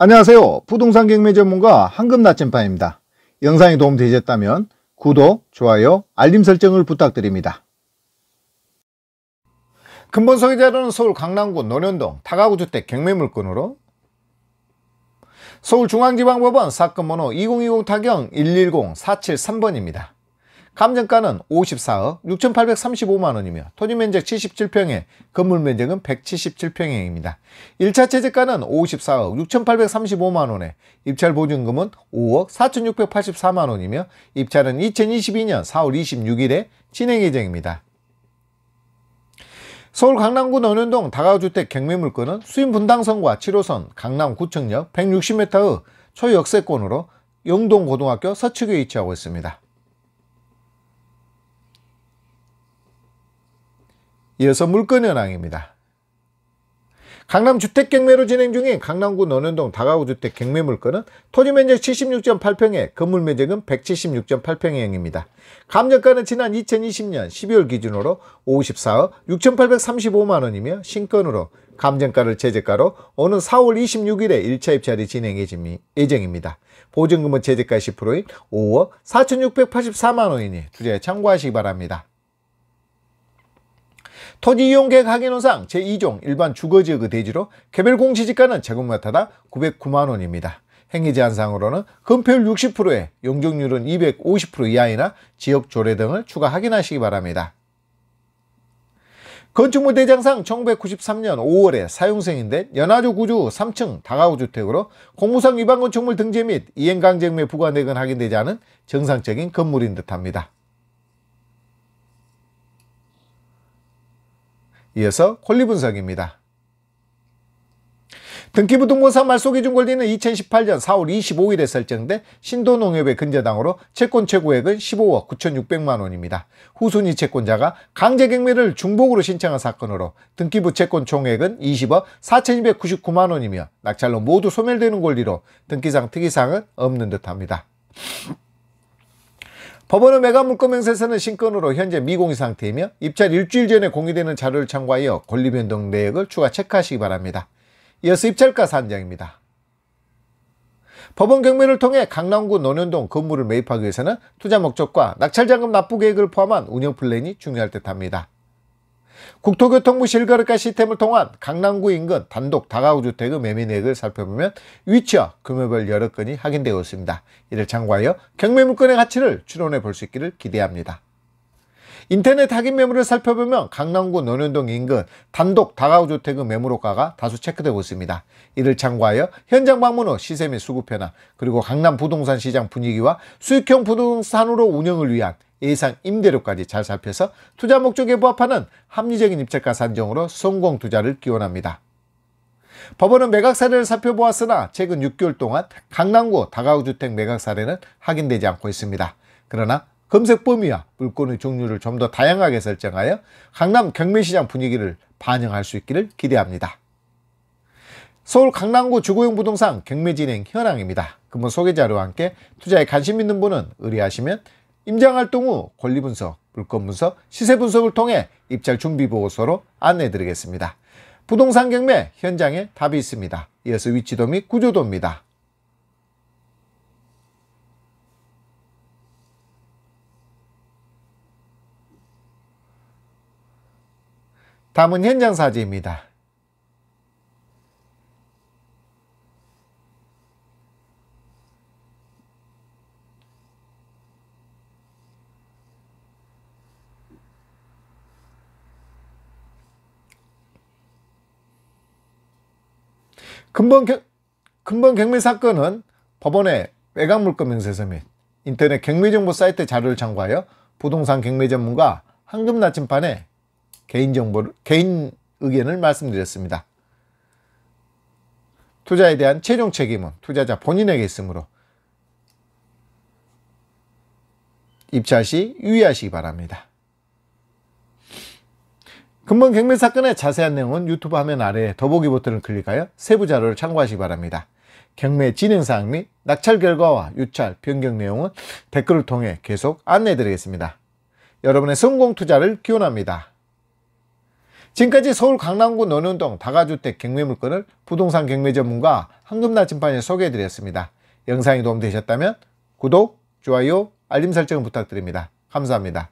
안녕하세요. 부동산 경매 전문가 황금 나침반입니다. 영상이 도움되셨다면 구독, 좋아요, 알림 설정을 부탁드립니다. 근본 소개자료는 서울 강남구 논현동 타가구 주택 경매 물건으로 서울중앙지방법원 사건 번호 2020 타경 110 473번입니다. 감정가는 54억 6,835만원이며 토지면적 77평에 건물면적은 177평형입니다. 1차 최저가는 54억 6,835만원에 입찰보증금은 5억 4,684만원이며 입찰은 2022년 4월 26일에 진행 예정입니다. 서울 강남구 논현동 다가주택 경매물건은 수인분당선과 7호선 강남구청역 160m의 초역세권으로 영동고등학교 서측에 위치하고 있습니다. 이어서 물건 현황입니다. 강남 주택 경매로 진행 중인 강남구 논현동 다가구 주택 경매 물건은 토지 면적 76.8평에 건물 면적은 176.8평형입니다. 감정가는 지난 2020년 12월 기준으로 54억 6,835만원이며 신건으로 감정가를 제재가로 오는 4월 26일에 1차 입찰이 진행 예정입니다. 보증금은 제재가 10%인 5억 4,684만원이니 두려에 참고하시기 바랍니다. 토지 이용 계획 하기논상 제2종 일반 주거지역의 대지로 개별공시지가는 제곱미터다 909만원입니다. 행위 제한상으로는 건폐율 60%에 용적률은 250% 이하이나 지역 조례 등을 추가 확인하시기 바랍니다. 건축물 대장상 1993년 5월에 사용생인데 연화주 구조 3층 다가구주택으로 공무상 위반 건축물 등재 및 이행강제금의 부과내근 확인되지 않은 정상적인 건물인 듯합니다. 이어서 권리 분석입니다. 등기부등본상 말소기준 권리는 2018년 4월 25일에 설정된 신도농협의 근저당으로 채권 최고액은 15억 9,600만 원입니다. 후순위 채권자가 강제경매를 중복으로 신청한 사건으로 등기부 채권 총액은 20억 4,299만 원이며 낙찰로 모두 소멸되는 권리로 등기상 특이사항은 없는 듯합니다. 법원은 매각 물권명에서는 신건으로 현재 미공의 상태이며 입찰 일주일 전에 공유되는 자료를 참고하여 권리변동 내역을 추가 체크하시기 바랍니다. 이어서 입찰가 산정입니다. 법원 경매를 통해 강남구 논현동 건물을 매입하기 위해서는 투자 목적과 낙찰자금 납부 계획을 포함한 운영 플랜이 중요할 듯합니다. 국토교통부 실거래가 시스템을 통한 강남구 인근 단독 다가구 주택의 매매액을 살펴보면 위치와 금액별 여러 건이 확인되었습니다. 이를 참고하여 경매 물건의 가치를 추론해 볼 수 있기를 기대합니다. 인터넷 하긴 매물을 살펴보면 강남구 논현동 인근 단독 다가구주택의 매물호가가 다수 체크되고 있습니다. 이를 참고하여 현장 방문 후 시세 및 수급 변화 그리고 강남 부동산 시장 분위기와 수익형 부동산으로 운영을 위한 예상 임대료까지 잘 살펴서 투자 목적에 부합하는 합리적인 입찰가 산정으로 성공 투자를 기원합니다. 법원은 매각 사례를 살펴보았으나 최근 6개월 동안 강남구 다가구 주택 매각 사례는 확인되지 않고 있습니다. 그러나 검색 범위와 물건의 종류를 좀 더 다양하게 설정하여 강남 경매시장 분위기를 반영할 수 있기를 기대합니다. 서울 강남구 주거용 부동산 경매진행 현황입니다. 금무 소개자료와 함께 투자에 관심 있는 분은 의뢰하시면 임장활동 후 권리분석, 물건분석, 시세분석을 통해 입찰 준비보고서로 안내드리겠습니다. 해 부동산 경매 현장에 답이 있습니다. 이어서 위치도 및 구조도입니다. 다음은 현장 사진입니다. 금번, 경, 금번 경매 사건은 법원의 외곽물권명세서 및 인터넷 경매정보 사이트 자료를 참고하여 부동산 경매 전문가 황금 나침판에 개인 정보 개인 의견을 말씀드렸습니다. 투자에 대한 최종 책임은 투자자 본인에게 있으므로 입찰 시 유의하시기 바랍니다. 금번 경매 사건의 자세한 내용은 유튜브 화면 아래 더보기 버튼을 클릭하여 세부 자료를 참고하시기 바랍니다. 경매 진행사항 및 낙찰 결과와 유찰, 변경 내용은 댓글을 통해 계속 안내드리겠습니다. 여러분의 성공 투자를 기원합니다. 지금까지 서울 강남구 논현동 다가주택 경매 물건을 부동산 경매 전문가 황금나 침판에 소개해드렸습니다. 영상이 도움되셨다면 구독, 좋아요, 알림 설정 부탁드립니다. 감사합니다.